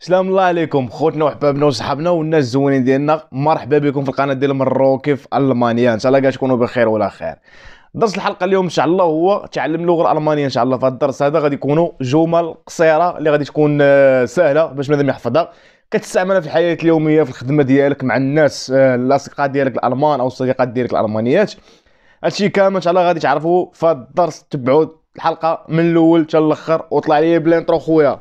السلام الله عليكم خوتنا وحبابنا وصحابنا والناس الزوينين ديالنا مرحبا بكم في القناه ديال مروكي في المانيا ان شاء الله كاع تكونوا بخير ولا خير درس الحلقه اليوم ان شاء الله هو تعلم اللغه الالمانيه ان شاء الله في هذا الدرس هذا غادي يكونوا جمل قصيره اللي غادي تكون آه، سهله باش مادام يحفظها كتستعملها في الحياه اليوميه في الخدمه ديالك مع الناس آه، الاصدقاء ديالك الالمان او الصديقات ديالك الالمانيات هادشي كامل ان شاء الله غادي تعرفوه في الدرس تبعوا الحلقه من الاول حتى الاخر وطلع لي بلانترو خويا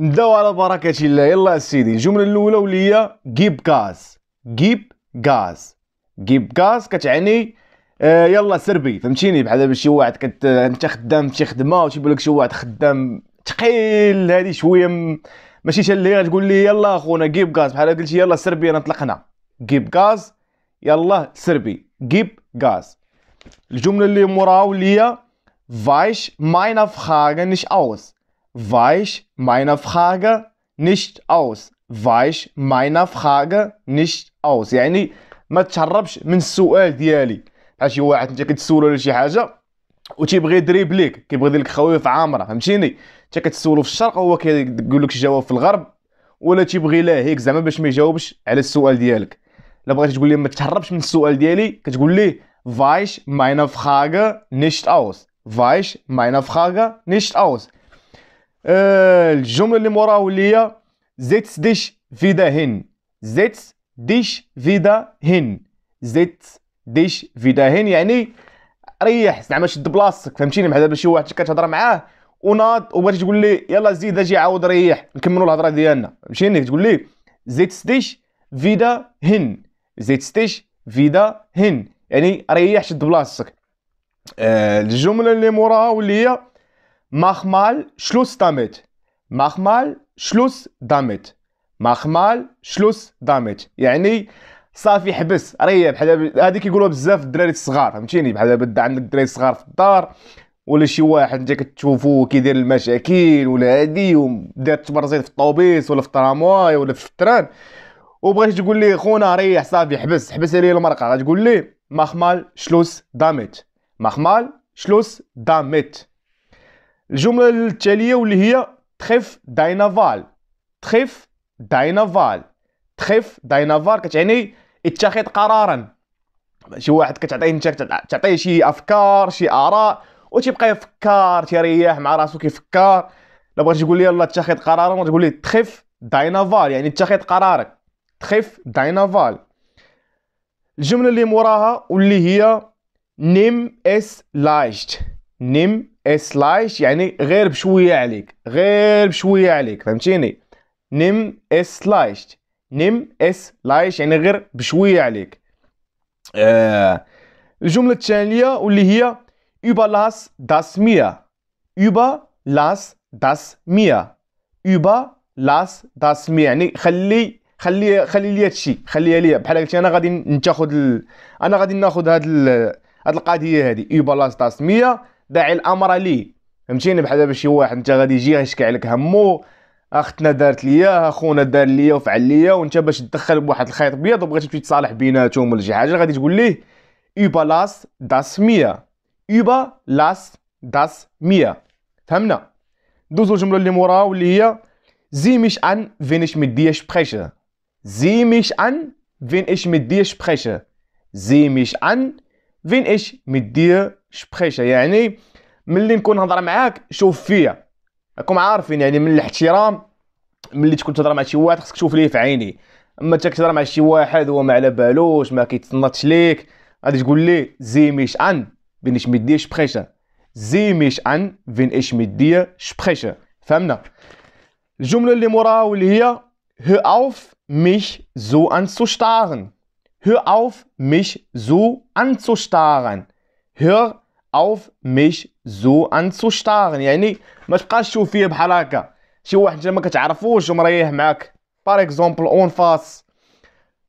نبداو على بركة الله يلا سيدي الجملة الأولى ولي جيب غاز جيب غاز جيب غاز كتعني آه يلا سربي فهمتيني بحال دابا شي واحد كت انت خدام في شي خدمه وتيبان لك شي واحد خدام ثقيل هذه شويه م... ماشي شليه تقول لي يلا اخونا جيب غاز بحال قلت يلا سربي انا طلقنا جيب غاز يلا سربي جيب غاز الجمله اللي موراها ولي فايش ماينا فراغ نيش اوس Weich meiner Frage nicht aus فايش meiner Frage nicht اوس يعني ما تشربش من السؤال ديالي بحال شي واحد انت كتسولو على شي حاجه وتيبغي يدريب ليك كيبغي يدير لك في عامره فهمتيني انت كتسولو في الشرق وهو كيقول لك الجواب في الغرب ولا تيبغي لاهيك زعما باش ما يجاوبش على السؤال ديالك الا بغيتي تقول لي ما تهربش من السؤال ديالي كتقول لي فايش ماينا Frage nicht اوس فايش ماينا Frage nicht اوس آه، الجمله اللي موراه اللي هي زيت ديش فيدا هن زيت ديش فيدا هن زيت ديش فيدا هن يعني ريح زعما شد بلاصتك فهمتيني مع دابا شي واحد كتهضر معاه وناض وبغيتي تقول ليه يلا زيد اجي عاود ريح نكملوا الهضره ديالنا فهمتيني تقول ليه زيت ستيش فيدا هن زيت ستيش فيدا هن يعني ريح شد بلاصتك آه الجمله اللي موراها واللي هي Mach mal Schluss damit. Mach mal Schluss damit. Mach mal Schluss damit. يعني صافي حبس ريح بحال هذيك يقولوا بزاف الدراري الصغار فهمتيني بحال بدا عندك دراري صغار في الدار ولا شي واحد انت كتشوفو كيدير المشاكل ولا هادي ودار تبرزيت في الطوبيس ولا في الترامواي ولا في التران وبغيت تقول ليه خونا ريح صافي حبس حبس عليا المرقه غتقول ليه مخمال شلوس داميت مخمال شلوس داميت الجملة التالية واللي هي تخيف داينافال تخيف داينافال تخيف داينافال كتعني اتخذ قرارا شي واحد كتعطيه انت كتعطيه شي افكار شي اراء تيبقى يفكر تيريح مع راسو كيفكر لا بغيت تقول لي يلاه اتخذ قرارا ما تقول لي تخيف داينافال يعني اتخذ قرارك تخيف داينافال الجملة اللي موراها واللي هي نيم اس لاجت نم سلايش يعني غير بشويه عليك غير بشويه عليك فهمتيني نم سلايش نم سلايش يعني غير بشويه عليك آه الجمله الثانيه واللي هي über لاس داس mir über لاس داس mir über لاس داس mir يعني خلي خلي خلي لي هادشي خليها لي بحال قلتي انا غادي نتاخد ال... انا غادي ناخد هاد ال... هاد القضيه هادي über لاس داس mir داعي الامر لي فهمتيني بحال دابا شي واحد انت غادي يجي يشكي عليك همو اختنا دارت ليا اخونا دار ليا وفعل ليا وانت باش تدخل بواحد الخيط ابيض وبغيتي تمشي تصالح بيناتهم ولا شي حاجه غادي تقول ليه يوبا لاس داس ميا يوبا لاس داس ميا فهمنا دوزو الجمله اللي موراها واللي هي زي مش ان فين اش ميت دير سبريشه زي مش ان فين اش ميت دير سبريشه زي مش ان فين اش ميت دير شبخيشه يعني ملي نكون نهضر معاك شوف فيا راكم عارفين يعني من الاحترام ملي تكون تهضر مع شي واحد خصك تشوف ليه في عيني اما انت كتهضر مع شي واحد هو ما على بالوش ما كيتنطش ليك غادي تقول ليه زيميش ان بين اش مدي شبخيشه زيميش ان بين اش مدي شبخيشه فهمنا الجمله اللي موراها واللي هي هو اوف mich so anzustarren hör auf mich so anzustarren هير اوف مش زو شتاغن يعني ما تبقاش تشوف فيه بحال هكا شي واحد انت ما كتعرفوش ومريح معاك باغ اكزومبل اون فاس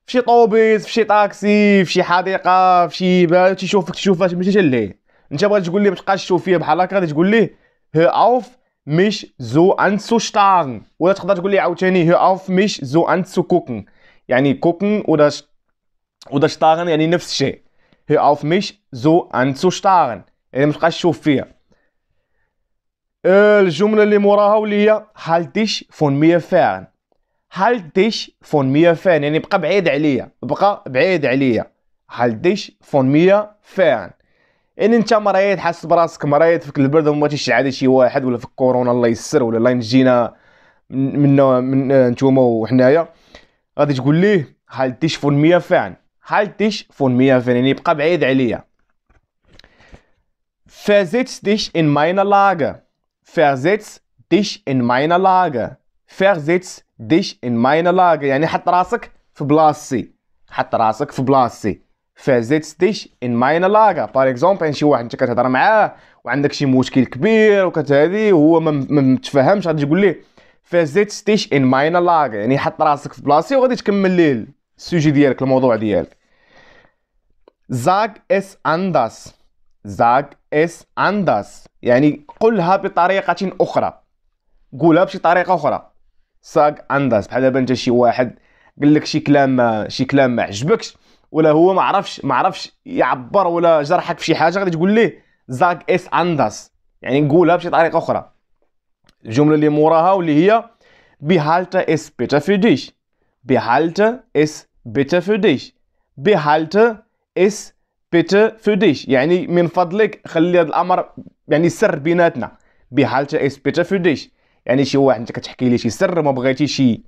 فشي طوبيس فشي طاكسي فشي حديقه فشي بال تيشوفك تشوفات ماشي ليه انت بغيت تقول لي ما تبقاش تشوف فيه بحال هكا غادي تقول ليه هير اوف مش زو شتاغن ولا تقدر تقول لي عاوتاني هير اوف مش زو كوكن يعني كوكن ولا ولا شتاغن يعني نفس الشيء Hör auf mich so anzustarren يعني ما تبقاش تشوف فيا الجملة اللي موراها واللي halt dich von mir fern halt dich von mir fern يعني بقى بعيد عليا بقى بعيد عليا halt dich von mir fern يعني انت مريض حاسس براسك مريض فيك البرد وما تيشعل شي واحد ولا في الكورونا الله يسر ولا الله ينجينا من من, من, من نتوما وحنايا غادي تقول ليه halt dich von mir fern حالتيش فون von فينين يبقى بعيد عليا فازيتس ديش ان ماينا لاغا فازيتس ديش ان ماينا لاغا فازيتس ديش ان ماينا لاغا يعني حط راسك في بلاصتي حط راسك في بلاصتي فازيتس ديش ان ماينا لاغا باغ اكزومبل يعني شي واحد انت كتهضر معاه وعندك شي مشكل كبير هذه وهو ما متفهمش غادي تقول ليه فازيتس ديش ان ماينا لاغا يعني حط راسك في بلاصتي وغادي تكمل ليه السوجي ديالك الموضوع ديالك Sag es anders. Sag es anders. يعني قلها بطريقة أخرى. قولها بشي طريقة أخرى. Sag anders. بحال دابا أنت شي واحد قال لك شي كلام شي كلام ما عجبكش ولا هو ما عرفش ما عرفش يعبر ولا جرحك في شي حاجة غادي تقول ليه Sag es anders. يعني قولها بشي طريقة أخرى. الجملة اللي موراها واللي هي Behalte es bitte für dich. Behalte es bitte für dich. Behalte اس بيتر فو ديش يعني من فضلك خلي هذا الامر يعني سر بيناتنا بحالته اس بيتر فو ديش يعني شي واحد انت كتحكي لي شي سر ما بغيتي شي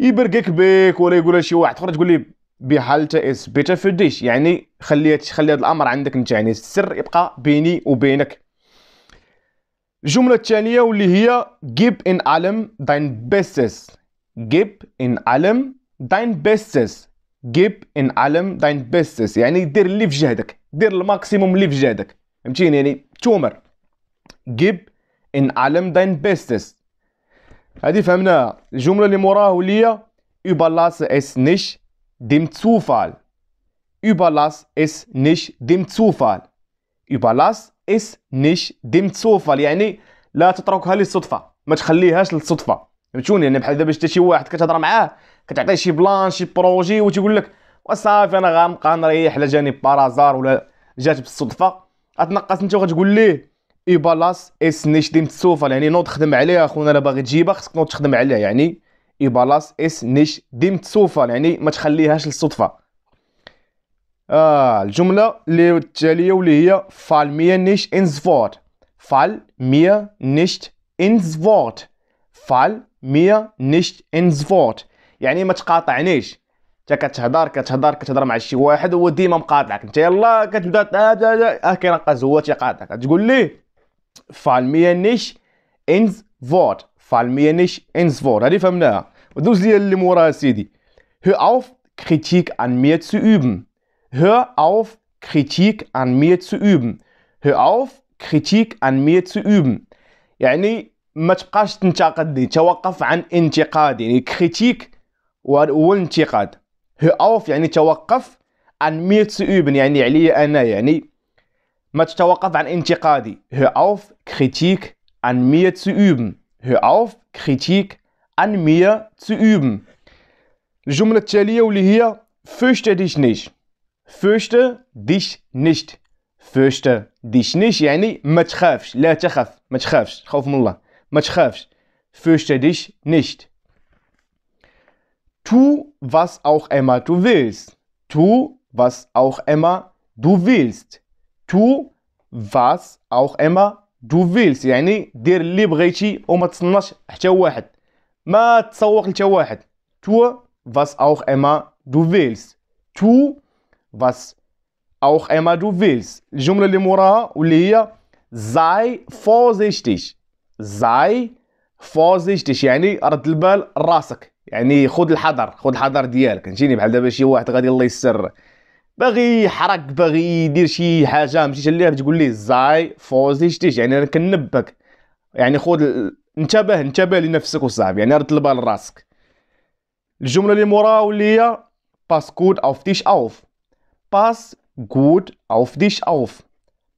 يبرقك بك ولا يقول شي واحد اخر تقول لي بحالته اس بيتر فو ديش يعني خلي خلي هذا الامر عندك انت يعني السر يبقى بيني وبينك الجمله الثانيه واللي هي جيب ان علم داين بيستس جيب ان علم داين بيستس جيب ان علم داين بيستس يعني دير اللي في جهدك دير الماكسيموم اللي في جهدك فهمتيني يعني تومر جيب ان علم داين بيستس هادي فهمناها الجمله اللي موراها وليا يبالاس اس نيش ديم تسوفال يبالاس اس نيش ديم تسوفال يبالاس اس نيش ديم تسوفال يعني لا تتركها للصدفه ما تخليهاش للصدفه فهمتوني يعني بحال دابا شتا شي واحد كتهضر معاه كتعطيه شي بلان شي بروجي وتيقول لك وصافي انا غنبقى نريح لا جاني بارازار ولا جات بالصدفه غتنقص انت وغتقول ليه اي بالاس اس نيش ديم تسوفر يعني نوض خدم عليها اخونا انا باغي تجيبها خصك نوض تخدم عليها يعني اي بالاس اس نيش ديم تسوفر يعني ما تخليهاش للصدفه اه الجمله اللي التاليه واللي هي فال ميا نيش انز فورت فال ميا نيش انز فورت فال ميا نيش انز فورت يعني ما تقاطعنيش انت كتهضر كتهضر كتهضر مع شي واحد هو ديما مقاطعك انت يلا كتبدا اه كاين كينقص هو تيقاطعك تقول لي فالمية نيش انز فورت فالمية نيش انز فورت هذه فهمناها ودوز ليا اللي موراها سيدي هو اوف كريتيك ان mir تو اوبن هو اوف كريتيك ان mir تو اوبن هو اوف كريتيك ان mir تو اوبن يعني ما تبقاش تنتقدني توقف عن انتقادي يعني كريتيك والانتقاد hör auf يعني توقف an mir zu üben يعني علي أنا يعني ما تتوقف عن انتقادي hör auf Kritik an mir zu üben hör auf Kritik an mir zu üben الجملة التالية واللي هي fürchte dich nicht fürchte dich nicht fürchte dich nicht يعني ما تخافش لا تخف ما تخافش خوف من الله ما تخافش fürchte dich nicht Tu, was auch immer du willst. Tu, was auch immer du willst. Tu, was auch immer du willst. يعني دير اللي بغيتي وما تصنعش حتى واحد. ما تسوق لتا واحد. Tu, was auch immer du willst. Tu, was auch immer du willst. الجملة اللي موراها واللي هي sei vorsichtig. Sei vorsichtig. يعني رد البال راسك. يعني خذ الحذر خذ الحذر ديالك نجيني بحال دابا شي واحد غادي الله يسر باغي يحرك باغي يدير شي حاجه مشيت ليه تقول ليه زاي فوزي شتيش يعني انا كنبك يعني خذ انتبه انتبه لنفسك وصاحبي يعني رد البال لراسك الجمله اللي موراها واللي هي باس كود اوف ديش اوف باس كود اوف ديش اوف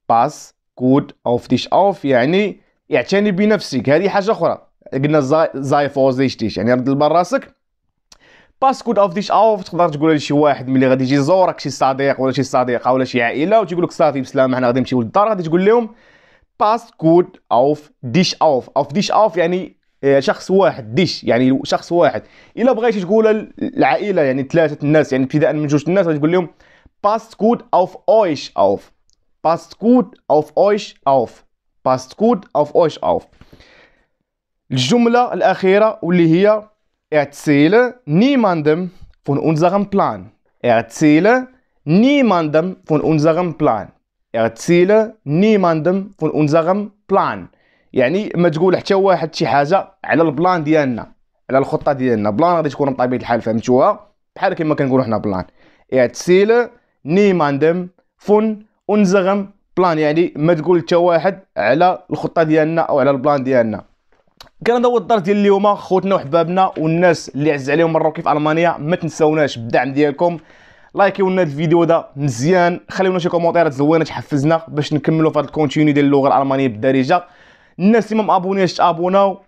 باس كود اوف ديش اوف يعني اعتني بنفسك هذه حاجه اخرى قلنا زايفوز يشتيش يعني رد البال راسك باسكود اوف ديش اوف تقدر تقولها لشي واحد ملي غادي يجي يزورك شي صديق ولا شي صديقه ولا شي عائله وتيقول لك صافي بسلامه حنا غادي نمشيو للدار غادي تقول لهم باس كود اوف ديش اوف اوف ديش اوف يعني آه، شخص واحد ديش يعني شخص واحد الا بغيتي تقولها للعائله يعني ثلاثه الناس يعني ابتداء من جوج الناس غادي تقول لهم باسكود كود اوف اويش اوف باست كود اوف اويش اوف باسكود كود اوف اويش اوف الجمله الاخيره واللي هي اعتسيل نيماندم فون unserem بلان اعتسيل نيماندم فون unserem بلان اعتسيل نيماندم فون unserem بلان يعني ما تقول حتى واحد شي حاجه على البلان ديالنا على الخطه ديالنا بلان غادي تكون بطبيعه الحال فهمتوها بحال كما كنقولوا حنا بلان اعتسيل نيماندم فون unserem بلان يعني ما تقول حتى واحد على الخطه ديالنا او على البلان ديالنا كان هذا هو الدار ديال اليوم خوتنا وحبابنا والناس اللي عز عليهم مروكي في المانيا ما تنساوناش بالدعم ديالكم لايكيو لنا الفيديو هذا مزيان خليونا شي كومونتيرات زوينه تحفزنا باش نكملوا في هذا الكونتيني ديال اللغه الالمانيه بالدارجه الناس اللي ما مابونيش تابوناو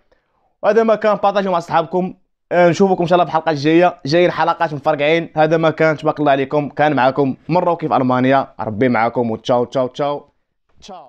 هذا ما كان بارطاجيو مع اصحابكم آه، نشوفكم ان شاء الله في الحلقه الجايه جايين حلقات مفرقعين هذا ما كان تبارك الله عليكم كان معكم مروكي في المانيا ربي معكم وتشاو تشاو تشاو تشاو